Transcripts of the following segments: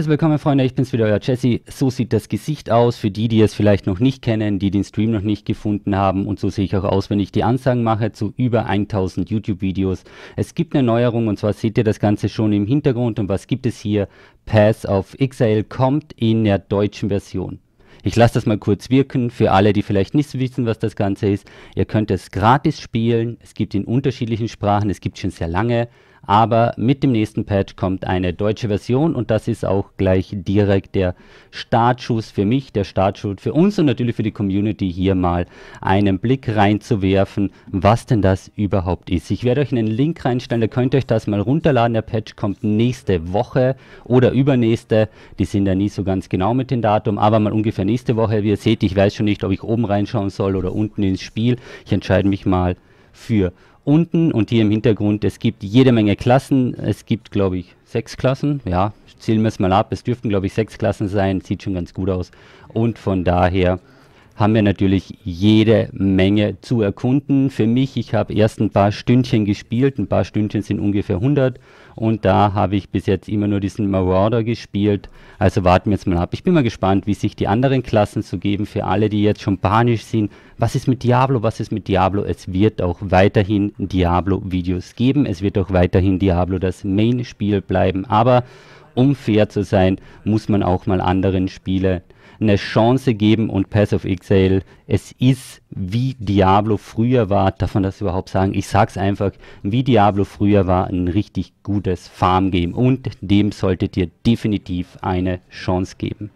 Willkommen Freunde, ich bin's wieder, euer Jesse. So sieht das Gesicht aus, für die, die es vielleicht noch nicht kennen, die den Stream noch nicht gefunden haben und so sehe ich auch aus, wenn ich die Ansagen mache zu über 1000 YouTube-Videos. Es gibt eine Neuerung und zwar seht ihr das Ganze schon im Hintergrund und was gibt es hier? Pass of XL kommt in der deutschen Version. Ich lasse das mal kurz wirken für alle, die vielleicht nicht wissen, was das Ganze ist. Ihr könnt es gratis spielen, es gibt in unterschiedlichen Sprachen, es gibt schon sehr lange aber mit dem nächsten Patch kommt eine deutsche Version und das ist auch gleich direkt der Startschuss für mich, der Startschuss für uns und natürlich für die Community hier mal einen Blick reinzuwerfen, was denn das überhaupt ist. Ich werde euch einen Link reinstellen, da könnt ihr euch das mal runterladen. Der Patch kommt nächste Woche oder übernächste. Die sind ja nie so ganz genau mit dem Datum, aber mal ungefähr nächste Woche. Wie ihr seht, ich weiß schon nicht, ob ich oben reinschauen soll oder unten ins Spiel. Ich entscheide mich mal für unten und hier im Hintergrund, es gibt jede Menge Klassen. Es gibt, glaube ich, sechs Klassen. Ja, zählen wir es mal ab. Es dürften, glaube ich, sechs Klassen sein. Sieht schon ganz gut aus. Und von daher haben wir natürlich jede Menge zu erkunden. Für mich, ich habe erst ein paar Stündchen gespielt, ein paar Stündchen sind ungefähr 100 und da habe ich bis jetzt immer nur diesen Marauder gespielt. Also warten wir jetzt mal ab. Ich bin mal gespannt, wie sich die anderen Klassen so geben für alle, die jetzt schon panisch sind. Was ist mit Diablo? Was ist mit Diablo? Es wird auch weiterhin Diablo-Videos geben. Es wird auch weiterhin Diablo das Main-Spiel bleiben. Aber um fair zu sein, muss man auch mal anderen Spiele eine Chance geben und Pass of Exile, es ist wie Diablo früher war, darf man das überhaupt sagen? Ich sag's einfach, wie Diablo früher war, ein richtig gutes Farm-Game und dem solltet ihr definitiv eine Chance geben.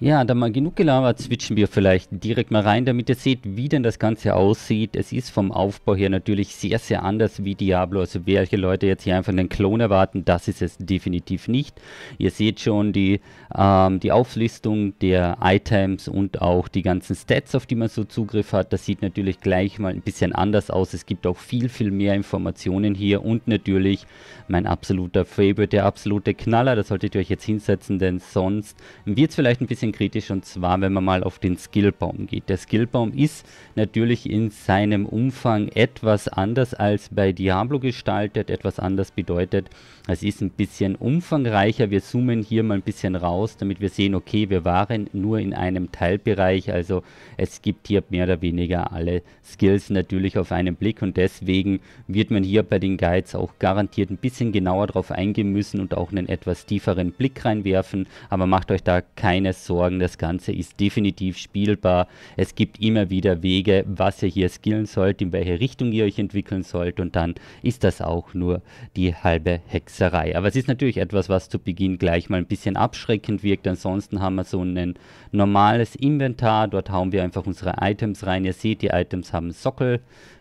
Ja, da mal genug gelabert, switchen wir vielleicht direkt mal rein, damit ihr seht, wie denn das Ganze aussieht. Es ist vom Aufbau her natürlich sehr, sehr anders wie Diablo. Also welche Leute jetzt hier einfach einen Klon erwarten, das ist es definitiv nicht. Ihr seht schon die, ähm, die Auflistung der Items und auch die ganzen Stats, auf die man so Zugriff hat. Das sieht natürlich gleich mal ein bisschen anders aus. Es gibt auch viel, viel mehr Informationen hier und natürlich mein absoluter Favorite, der absolute Knaller. Das solltet ihr euch jetzt hinsetzen, denn sonst wird es vielleicht ein bisschen bisschen kritisch und zwar, wenn man mal auf den Skillbaum geht. Der Skillbaum ist natürlich in seinem Umfang etwas anders als bei Diablo gestaltet, etwas anders bedeutet. Es ist ein bisschen umfangreicher. Wir zoomen hier mal ein bisschen raus, damit wir sehen, okay, wir waren nur in einem Teilbereich. Also es gibt hier mehr oder weniger alle Skills natürlich auf einen Blick und deswegen wird man hier bei den Guides auch garantiert ein bisschen genauer drauf eingehen müssen und auch einen etwas tieferen Blick reinwerfen. Aber macht euch da keine Sorgen sorgen. Das Ganze ist definitiv spielbar. Es gibt immer wieder Wege, was ihr hier skillen sollt, in welche Richtung ihr euch entwickeln sollt und dann ist das auch nur die halbe Hexerei. Aber es ist natürlich etwas, was zu Beginn gleich mal ein bisschen abschreckend wirkt. Ansonsten haben wir so ein normales Inventar. Dort hauen wir einfach unsere Items rein. Ihr seht, die Items haben Sockel.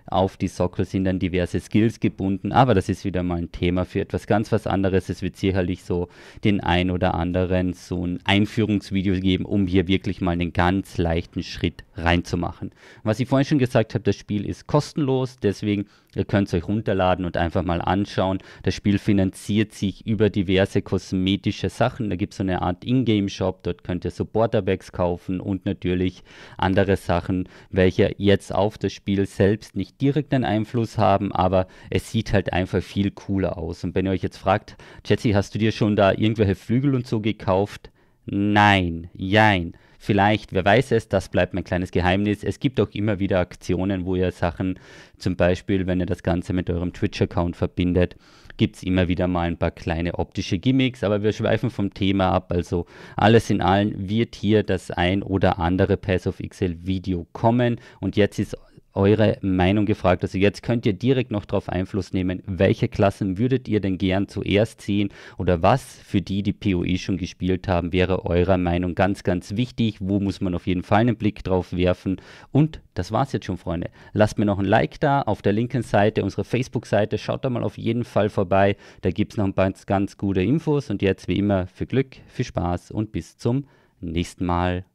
Auf die Sockel sind dann diverse Skills gebunden, aber das ist wieder mal ein Thema für etwas ganz was anderes. Es wird sicherlich so den ein oder anderen so ein Einführungsvideo geben, um hier wirklich mal einen ganz leichten Schritt reinzumachen. Was ich vorhin schon gesagt habe, das Spiel ist kostenlos, deswegen ihr könnt es euch runterladen und einfach mal anschauen. Das Spiel finanziert sich über diverse kosmetische Sachen. Da gibt es so eine Art Ingame-Shop, dort könnt ihr Supporterbags kaufen und natürlich andere Sachen, welche jetzt auf das Spiel selbst nicht nicht direkt einen Einfluss haben, aber es sieht halt einfach viel cooler aus. Und wenn ihr euch jetzt fragt, Jesse, hast du dir schon da irgendwelche Flügel und so gekauft? Nein, jein. Vielleicht, wer weiß es, das bleibt mein kleines Geheimnis. Es gibt auch immer wieder Aktionen, wo ihr Sachen, zum Beispiel, wenn ihr das Ganze mit eurem Twitch-Account verbindet, gibt es immer wieder mal ein paar kleine optische Gimmicks, aber wir schweifen vom Thema ab. Also alles in allem wird hier das ein oder andere Pass of XL Video kommen und jetzt ist eure Meinung gefragt. Also jetzt könnt ihr direkt noch darauf Einfluss nehmen, welche Klassen würdet ihr denn gern zuerst sehen oder was für die, die PoE schon gespielt haben, wäre eurer Meinung ganz, ganz wichtig. Wo muss man auf jeden Fall einen Blick drauf werfen? Und das war's jetzt schon, Freunde. Lasst mir noch ein Like da auf der linken Seite, unsere Facebook-Seite. Schaut da mal auf jeden Fall vorbei. Da gibt es noch ein paar ganz, ganz gute Infos. Und jetzt wie immer viel Glück, viel Spaß und bis zum nächsten Mal.